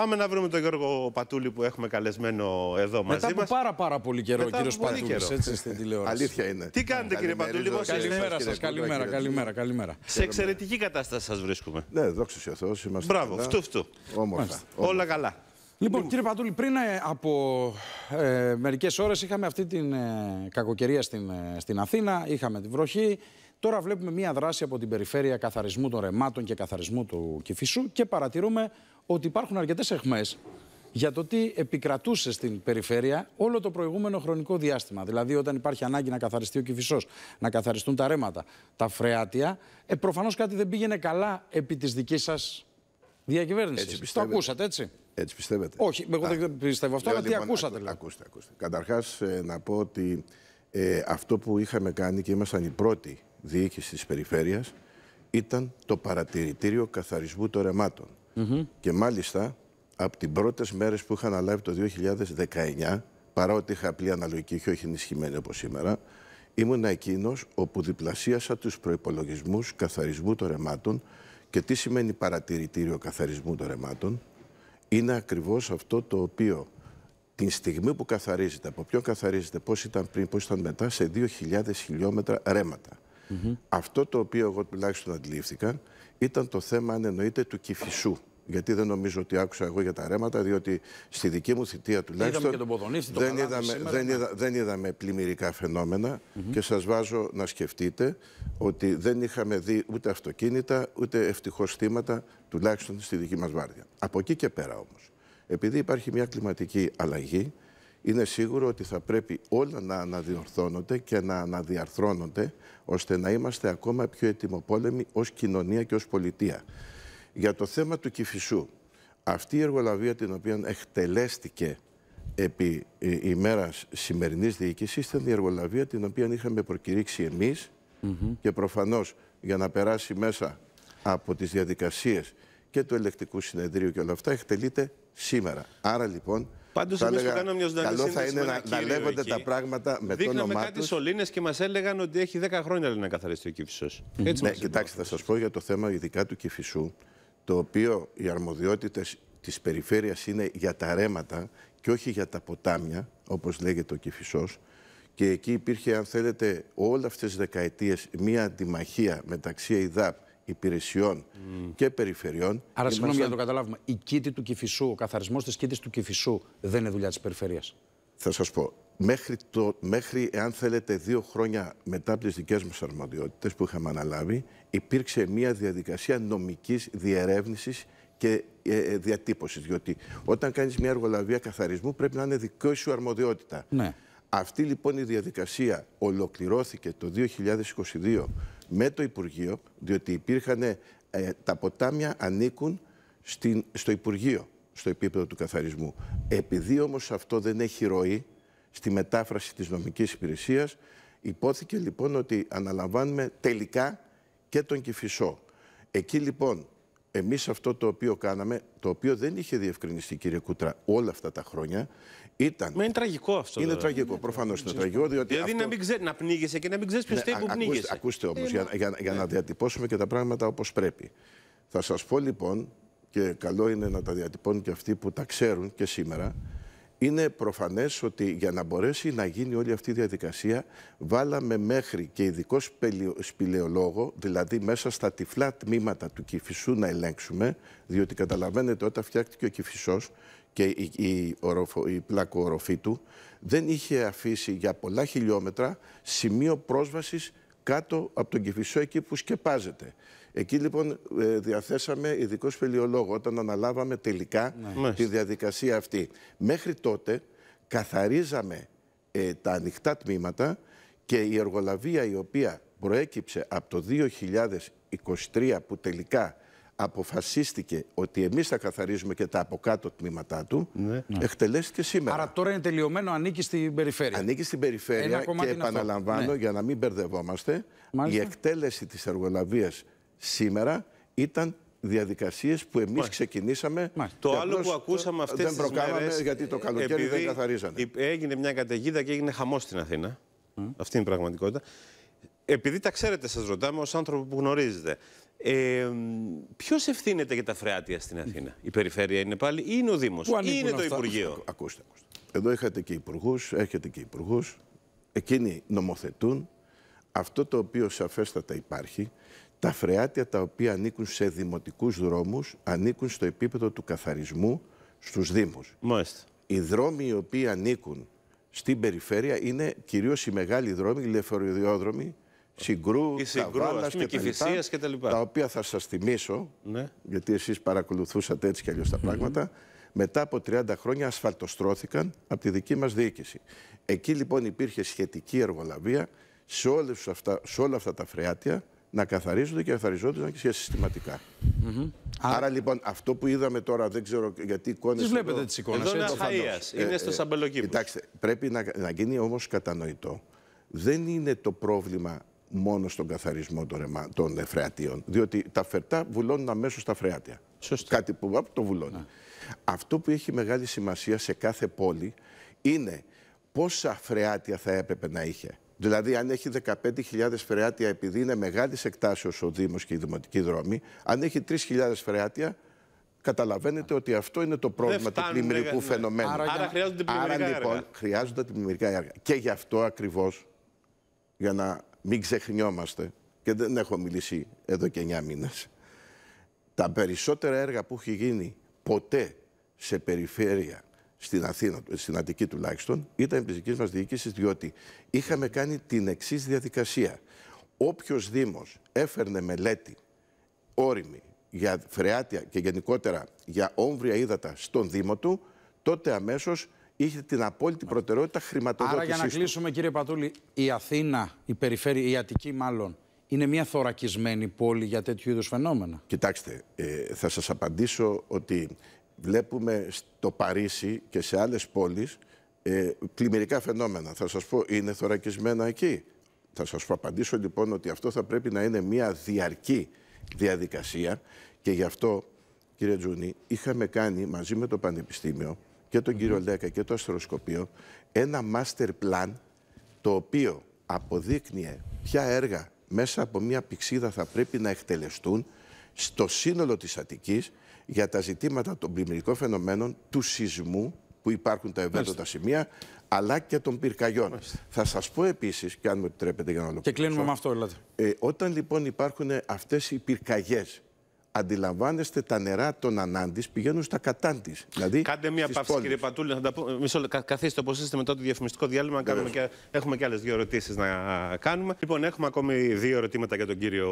Πάμε να βρούμε τον Γιώργο Πατούλη που έχουμε καλεσμένο εδώ μαζί μας. Μετά από πάρα πάρα πολύ καιρό, κύριος Πατούλης, έτσι στην τηλεόραση. Αλήθεια είναι. Τι κάνετε κύριε Πατούλη, πώς είστε. Καλημέρα σας, καλημέρα, καλημέρα, καλημέρα. Σε εξαιρετική κατάσταση σας βρίσκουμε. Ναι, δόξα σε Θεός, είμαστε Μπράβο, φτού Όμορφα. Όλα καλά. Λοιπόν, κύριε Παντούλη, πριν ε, από ε, μερικές ώρες είχαμε αυτή την ε, κακοκαιρία στην, ε, στην Αθήνα, είχαμε τη βροχή. Τώρα βλέπουμε μία δράση από την περιφέρεια καθαρισμού των ρεμάτων και καθαρισμού του κυφισού και παρατηρούμε ότι υπάρχουν αρκετές αιχμές για το τι επικρατούσε στην περιφέρεια όλο το προηγούμενο χρονικό διάστημα. Δηλαδή, όταν υπάρχει ανάγκη να καθαριστεί ο κυφισός, να καθαριστούν τα ρέματα, τα φρεάτια, ε, προφανώς κάτι δεν πήγαινε καλά επί της δικής σας Διακυβέρνησης. Το ακούσατε, έτσι. Έτσι πιστεύετε. Όχι, εγώ δεν πιστεύω αυτό, λοιπόν, αλλά τι λοιπόν, ακούσατε. Ακούστε, ακούστε. Καταρχάς, ε, να πω ότι ε, αυτό που είχαμε κάνει και ήμασταν η πρώτη διοίκηση της περιφέρειας ήταν το παρατηρητήριο καθαρισμού των ρεμάτων. Mm Και μάλιστα από τι πρώτες μέρες που είχα αναλάβει το 2019, παρότι ότι είχα απλή αναλογική και όχι ενισχυμένη όπως σήμερα, ήμουν εκείνος όπου διπλασίασα τους προπολογισμού καθαρισμού των ρεμάτων και τι σημαίνει παρατηρητήριο καθαρισμού των ρεμάτων. Είναι ακριβώς αυτό το οποίο την στιγμή που καθαρίζεται, από ποιον καθαρίζεται, πώς ήταν πριν, πώς ήταν μετά, σε 2.000 χιλιόμετρα ρέματα. Αυτό το οποίο εγώ τουλάχιστον αντιλήφθηκα ήταν το θέμα, αν εννοείται, του κυφισού γιατί δεν νομίζω ότι άκουσα εγώ για τα ρέματα, διότι στη δική μου θητεία τουλάχιστον είδαμε και τον δεν, είδαμε, σήμερα, δεν, ναι. είδα, δεν είδαμε πλημμυρικά φαινόμενα και σας βάζω να σκεφτείτε ότι δεν είχαμε δει ούτε αυτοκίνητα, ούτε ευτυχώς θύματα, τουλάχιστον στη δική μας βάρδια. Από εκεί και πέρα όμως, επειδή υπάρχει μια κλιματική αλλαγή, είναι σίγουρο ότι θα πρέπει όλα να αναδιορθώνονται και να αναδιαρθρώνονται, ώστε να είμαστε ακόμα πιο ετοιμοπόλεμοι ως κοινωνία και ως πολιτεία. Για το θέμα του Κηφισού, αυτή η εργολαβία την οποία εκτελέστηκε επί ε, ημέρας σημερινής διοίκησης ήταν η εργολαβία την οποία είχαμε προκηρύξει εμείς και προφανώς για να περάσει μέσα από τις διαδικασίες και του ελεκτικού συνεδρίου και όλα αυτά εκτελείται σήμερα. Άρα λοιπόν μια θα έλεγα, καλό θα είναι να, να λέγονται τα πράγματα με τον το όνομά Δείχναμε κάτι σωλήνες και μας έλεγαν ότι έχει 10 χρόνια να καθαριστεί ο Κηφισός. Mm -hmm. ναι, κοιτάξτε, θα σας πω για το θέμα ειδικά του Κηφισού το οποίο οι αρμοδιότητες της περιφέρειας είναι για τα ρέματα και όχι για τα ποτάμια, όπως λέγεται ο Κηφισός. Και εκεί υπήρχε, αν θέλετε, όλα αυτές τις δεκαετίες μία αντιμαχία μεταξύ ΕΙΔΑΠ, υπηρεσιών και περιφερειών. Άρα, συγγνώμη για να το καταλάβουμε, η κήτη του Κηφισού, ο καθαρισμός της κήτης του Κηφισού δεν είναι δουλειά της περιφέρειας. Θα σας πω, μέχρι, το, μέχρι, εάν θέλετε, δύο χρόνια μετά από τις δικές μας αρμοδιότητες που είχαμε αναλάβει, υπήρξε μια διαδικασία νομικής διερεύνησης και ε, ε διατύπωσης. Διότι όταν κάνεις μια εργολαβία καθαρισμού πρέπει να είναι δικό σου αρμοδιότητα. Ναι. Αυτή λοιπόν η διαδικασία ολοκληρώθηκε το 2022 με το Υπουργείο, διότι υπήρχαν, ε, τα ποτάμια ανήκουν στην, στο Υπουργείο, στο επίπεδο του καθαρισμού. Επειδή όμως αυτό δεν έχει ροή, στη μετάφραση της νομικής υπηρεσίας. Υπόθηκε λοιπόν ότι αναλαμβάνουμε τελικά και τον Κηφισό. Εκεί λοιπόν εμείς αυτό το οποίο κάναμε, το οποίο δεν είχε διευκρινιστεί κύριε Κούτρα όλα αυτά τα χρόνια, ήταν... Μα είναι τραγικό αυτό. Είναι τραγικό, προφανώς είναι τραγικό. Διότι δηλαδή αυτό... να, μην ξέρει, να πνίγεσαι και να μην ξέρεις ποιος ναι, που πνίγεσαι. Ακούστε, ακούστε όμως, ε, για, για, να ναι. διατυπώσουμε και τα πράγματα όπως πρέπει. Θα σας πω λοιπόν, και καλό είναι να τα διατυπώνουν και αυτοί που τα ξέρουν και σήμερα, είναι προφανές ότι για να μπορέσει να γίνει όλη αυτή η διαδικασία βάλαμε μέχρι και ειδικό σπηλαιολόγο, δηλαδή μέσα στα τυφλά τμήματα του Κηφισού να ελέγξουμε, διότι καταλαβαίνετε όταν φτιάχτηκε ο Κηφισός και η, η, η πλακοοροφή του δεν είχε αφήσει για πολλά χιλιόμετρα σημείο πρόσβασης κάτω από τον Κηφισό εκεί που σκεπάζεται. Εκεί λοιπόν ε, διαθέσαμε ειδικό σπηλαιολόγο όταν αναλάβαμε τελικά ναι. τη διαδικασία αυτή. Μέχρι τότε καθαρίζαμε ε, τα ανοιχτά τμήματα και η εργολαβία η οποία προέκυψε από το 2023 που τελικά αποφασίστηκε ότι εμείς θα καθαρίζουμε και τα από κάτω τμήματά του, ναι. ναι. εκτελέστηκε σήμερα. Άρα τώρα είναι τελειωμένο, ανήκει στην περιφέρεια. Ανήκει στην περιφέρεια και επαναλαμβάνω ναι. για να μην μπερδευόμαστε, η εκτέλεση της εργολαβίας σήμερα ήταν διαδικασίες που εμείς ξεκινήσαμε. Μάλιστα. Το άλλο που ακούσαμε αυτές δεν τις μέρες... γιατί το καλοκαίρι δεν καθαρίζανε. Έγινε μια καταιγίδα και έγινε χαμό στην Αθήνα. Αυτή είναι η πραγματικότητα. Επειδή τα ξέρετε, σας ρωτάμε ως άνθρωπο που γνωρίζετε. Ε, Ποιος ευθύνεται για τα φρεάτια στην Αθήνα, η περιφέρεια είναι πάλι ή είναι ο Δήμος ή είναι το Υπουργείο. Ακούστε, ακούστε. Εδώ είχατε και υπουργούς, έχετε και υπουργούς. Εκείνοι νομοθετούν. Αυτό το οποίο σαφέστατα υπάρχει, τα φρεάτια τα οποία ανήκουν σε δημοτικούς δρόμους, ανήκουν στο επίπεδο του καθαρισμού στους Δήμους. Οι δρόμοι οι οποίοι ανήκουν στην περιφέρεια είναι κυρίως οι μεγάλοι δρόμοι, οι συγκρού, η συγκρού καβάλας και, τα και τα λοιπά. Τα οποία θα σας θυμίσω, ναι. γιατί εσείς παρακολουθούσατε έτσι κι αλλιώς τα πράγματα, μετά από 30 χρόνια ασφαλτοστρώθηκαν από τη δική μας διοίκηση. Εκεί λοιπόν υπήρχε σχετική εργολαβία σε, όλες αυτά, σε όλα αυτά τα φρεάτια να καθαρίζονται και καθαριζόντουσαν και συστηματικά. Mm -hmm. Άρα, λοιπόν αυτό που είδαμε τώρα, δεν ξέρω γιατί εικόνες... Τις βλέπετε εδώ... εικόνες εδώ Είναι Ε, Είναι στο ε, Σαμπελοκύπρος. Κοιτάξτε, πρέπει να, να γίνει όμως κατανοητό. Δεν είναι το πρόβλημα μόνο στον καθαρισμό των, των φρεατίων. Διότι τα φερτά βουλώνουν αμέσως στα φρεάτια. Σωστή. Κάτι που το βουλώνει. Αυτό που έχει μεγάλη σημασία σε κάθε πόλη είναι πόσα φρεάτια θα έπρεπε να είχε. Δηλαδή, αν έχει 15.000 φρεάτια, επειδή είναι μεγάλης εκτάσεως ο Δήμος και η Δημοτική Δρόμη, αν έχει 3.000 φρεάτια, καταλαβαίνετε ότι αυτό είναι το πρόβλημα του πλημμυρικού ναι. φαινομένου. Άρα, χρειάζονται πλημμυρικά Άρα, λοιπόν, χρειάζονται πλημμυρικά έργα. Και γι' αυτό ακριβώς, για να μην ξεχνιόμαστε, και δεν έχω μιλήσει εδώ και 9 μήνες, τα περισσότερα έργα που έχει γίνει ποτέ σε περιφέρεια, στην, Αθήνα, στην Αττική τουλάχιστον, ήταν της δικής μας διοίκησης, διότι είχαμε κάνει την εξής διαδικασία. Όποιος Δήμος έφερνε μελέτη όριμη για φρεάτια και γενικότερα για όμβρια ύδατα στον Δήμο του, τότε αμέσως είχε την απόλυτη προτεραιότητα χρηματοδότησης Άρα για να κλείσουμε κύριε Πατούλη, η Αθήνα, η περιφέρεια, η Αττική μάλλον, είναι μια θωρακισμένη πόλη για τέτοιου είδους φαινόμενα. Κοιτάξτε, ε, θα σας απαντήσω ότι βλέπουμε στο Παρίσι και σε άλλες πόλεις ε, πλημμυρικά φαινόμενα. Θα σας πω, είναι θωρακισμένα εκεί. Θα σας απαντήσω λοιπόν ότι αυτό θα πρέπει να είναι μια διαρκή διαδικασία και γι' αυτό, κύριε Τζούνη, είχαμε κάνει μαζί με το Πανεπιστήμιο και τον κύριο Λέκα και το αστροσκοπείο ένα master plan το οποίο αποδείκνυε ποια έργα μέσα από μια πηξίδα θα πρέπει να εκτελεστούν στο σύνολο της Αττικής για τα ζητήματα των πλημμυρικών φαινομένων του σεισμού που υπάρχουν τα ευαίσθητα σημεία, αλλά και των πυρκαγιών. Θα σας πω επίσης, και αν μου επιτρέπετε για να ολοκληρώσω. Και κλείνουμε αυτό, Ε, όταν λοιπόν υπάρχουν αυτές οι πυρκαγιές αντιλαμβάνεστε τα νερά των ανάντης πηγαίνουν στα κατά δηλαδή, Κάντε μία παύση, κύριε Πατούλη, να τα πω. Μισό λεπτό, καθίστε όπως είστε μετά το διαφημιστικό διάλειμμα. και, έχουμε και άλλες δύο ερωτήσεις να κάνουμε. Λοιπόν, έχουμε ακόμη δύο ερωτήματα για τον κύριο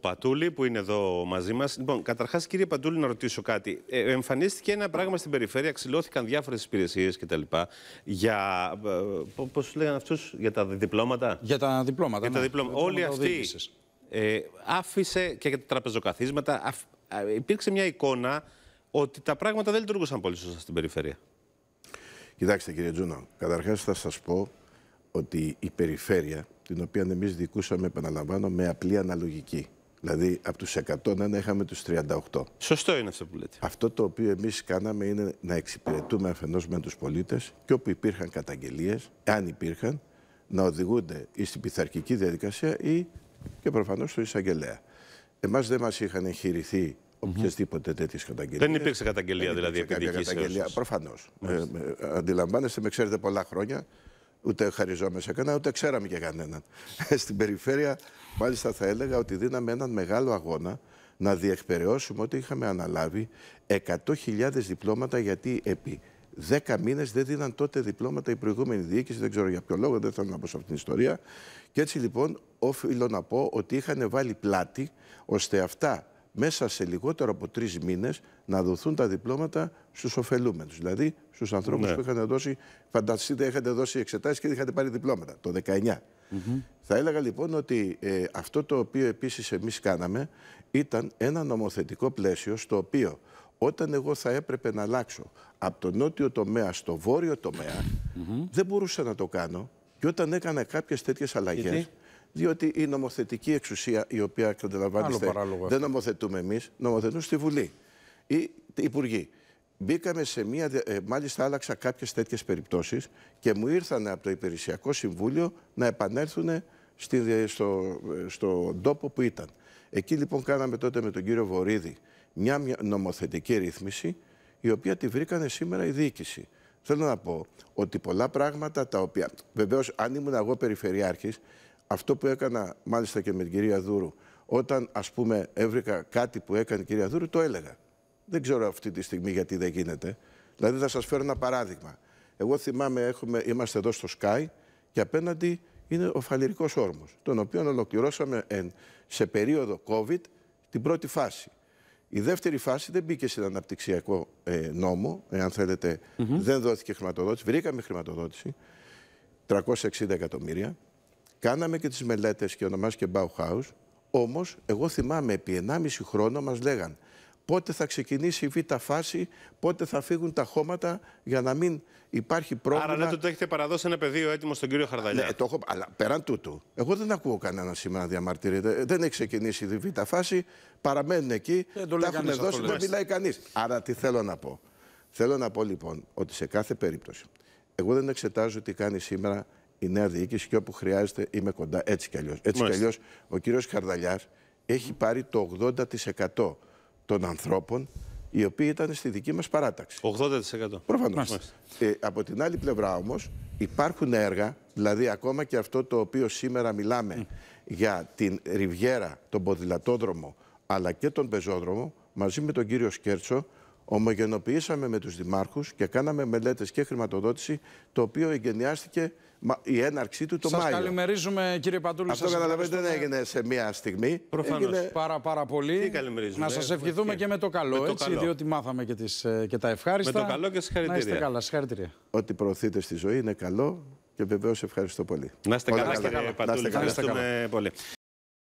Πατούλη, που είναι εδώ μαζί μας. Λοιπόν, καταρχάς, κύριε Πατούλη, να ρωτήσω κάτι. Ε, εμφανίστηκε ένα πράγμα στην περιφέρεια, ξυλώθηκαν διάφορες υπηρεσίες κτλ. Για. Ε, Πώς λέγανε αυτούς, για τα διπλώματα. Για τα διπλώματα. Για τα ναι. διπλώματα. Όλοι αυτοί ε, άφησε και για τα τραπεζοκαθίσματα, αφ, υπήρξε μια εικόνα ότι τα πράγματα δεν λειτουργούσαν πολύ σωστά στην περιφέρεια. Κοιτάξτε κύριε Τζούνο, καταρχάς θα σας πω ότι η περιφέρεια, την οποία εμείς δικούσαμε, επαναλαμβάνω, με απλή αναλογική. Δηλαδή, από τους 101 είχαμε τους 38. Σωστό είναι αυτό που λέτε. Αυτό το οποίο εμείς κάναμε είναι να εξυπηρετούμε αφενός με τους πολίτες και όπου υπήρχαν καταγγελίες, αν υπήρχαν, να οδηγούνται ή στην πειθαρχική διαδικασία ή και προφανώς το εισαγγελέα. Εμάς δεν μας είχαν εγχειρηθεί οποιασδήποτε mm τέτοιες καταγγελίες. Δεν υπήρξε καταγγελία δηλαδή επί καταγγελία. Προφανώς. Ε, αντιλαμβάνεστε, με ξέρετε πολλά χρόνια. Ούτε χαριζόμεσα κανένα, ούτε ξέραμε και κανέναν. Ε, στην περιφέρεια, μάλιστα θα έλεγα ότι δίναμε έναν μεγάλο αγώνα να διεκπαιρεώσουμε ότι είχαμε αναλάβει 100.000 διπλώματα γιατί επί Δέκα μήνες δεν δίναν τότε διπλώματα η προηγούμενη διοίκηση, δεν ξέρω για ποιο λόγο, δεν θέλω να πω σε αυτήν την ιστορία. Και έτσι λοιπόν, οφείλω να πω ότι είχαν βάλει πλάτη ώστε αυτά μέσα σε λιγότερο από τρεις μήνες να δοθούν τα διπλώματα στους ωφελούμενους. Δηλαδή στους ανθρώπους ναι. που είχαν δώσει, φανταστείτε, είχαν δώσει εξετάσεις και είχαν πάρει διπλώματα το 19. Mm -hmm. Θα έλεγα λοιπόν ότι ε, αυτό το οποίο επίσης εμείς κάναμε ήταν ένα νομοθετικό πλαίσιο στο οποίο όταν εγώ θα έπρεπε να αλλάξω από τον νότιο τομέα στο βόρειο τομέα, δεν μπορούσα να το κάνω. Και όταν έκανα κάποιες τέτοιες αλλαγές. Διότι η νομοθετική εξουσία, η οποία καταλαβαίνετε, δεν νομοθετούμε εμείς, νομοθετούν στη Βουλή. Ή υπουργοί. Μπήκαμε σε μία, ε, μάλιστα άλλαξα κάποιες τέτοιες περιπτώσεις και μου ήρθαν από το Υπηρεσιακό Συμβούλιο να επανέλθουν ε, στο, ε, στον τόπο που ήταν. Εκεί λοιπόν κάναμε τότε με τον κύριο Βορύδη μια νομοθετική ρύθμιση η οποία τη βρήκανε σήμερα η διοίκηση. Θέλω να πω ότι πολλά πράγματα τα οποία. Βεβαίως, αν ήμουν εγώ περιφερειάρχης, αυτό που έκανα μάλιστα και με την κυρία Δούρου, όταν ας πούμε έβρικα κάτι που έκανε η κυρία Δούρου, το έλεγα. Δεν ξέρω αυτή τη στιγμή γιατί δεν γίνεται. Δηλαδή, θα σας φέρω ένα παράδειγμα. Εγώ θυμάμαι, έχουμε, είμαστε εδώ στο Sky και απέναντι είναι ο φαλυρικός όρμος, τον οποίο ολοκληρώσαμε σε περίοδο COVID την πρώτη φάση. Η δεύτερη φάση δεν μπήκε σε αναπτυξιακό ε, νόμο, εάν θέλετε, δεν δόθηκε χρηματοδότηση. Βρήκαμε χρηματοδότηση, 360 εκατομμύρια. Κάναμε και τις μελέτες και και Bauhaus. Όμως, εγώ θυμάμαι, επί 1,5 χρόνο μας λέγαν πότε θα ξεκινήσει η β' φάση, πότε θα φύγουν τα χώματα για να μην υπάρχει πρόβλημα. Άρα, λέτε ότι ναι, έχετε παραδώσει ένα πεδίο έτοιμο στον κύριο Χαρδαλιά. Ναι, το έχω, αλλά πέραν τούτου, εγώ δεν ακούω κανένα σήμερα να Δεν έχει ξεκινήσει η β' φάση, παραμένουν εκεί. Δεν τα έχουν δώσει, δεν μιλάει κανείς. Άρα, τι θέλω να πω. Θέλω να πω λοιπόν ότι σε κάθε περίπτωση, εγώ δεν εξετάζω τι κάνει σήμερα η νέα διοίκηση και όπου χρειάζεται είμαι κοντά. Έτσι κι αλλιώς. Έτσι κι αλλιώς ο κύριος Χαρδαλιάς έχει πάρει το 80% των ανθρώπων οι οποίοι ήταν στη δική μας παράταξη. 80%. Προφανώς. Ε, από την άλλη πλευρά όμως υπάρχουν έργα, δηλαδή ακόμα και αυτό το οποίο σήμερα μιλάμε για την Ριβιέρα, τον ποδηλατόδρομο αλλά και τον πεζόδρομο μαζί με τον κύριο Σκέρτσο Ομογενοποιήσαμε με τους δημάρχους και κάναμε μελέτες και χρηματοδότηση, το οποίο εγκαινιάστηκε η έναρξή του το σας Μάιο. Σας καλημερίζουμε κύριε Παντούλη. Αυτό καταλαβαίνετε δεν έγινε σε μία στιγμή. Προφανώς. Έγινε... Πάρα πάρα πολύ. να ε? σας ευχηθούμε και, με το καλό, έτσι, διότι μάθαμε και, τις, ε, και τα ευχάριστα. Με το καλό και συγχαρητήρια. Να είστε καλά, συγχαρητήρια. Ό,τι προωθείτε στη ζωή είναι καλό και βεβαίως ευχαριστώ πολύ. Να είστε καλά, καλά. κύριε Παντούλη. Ευχαριστούμε πολύ.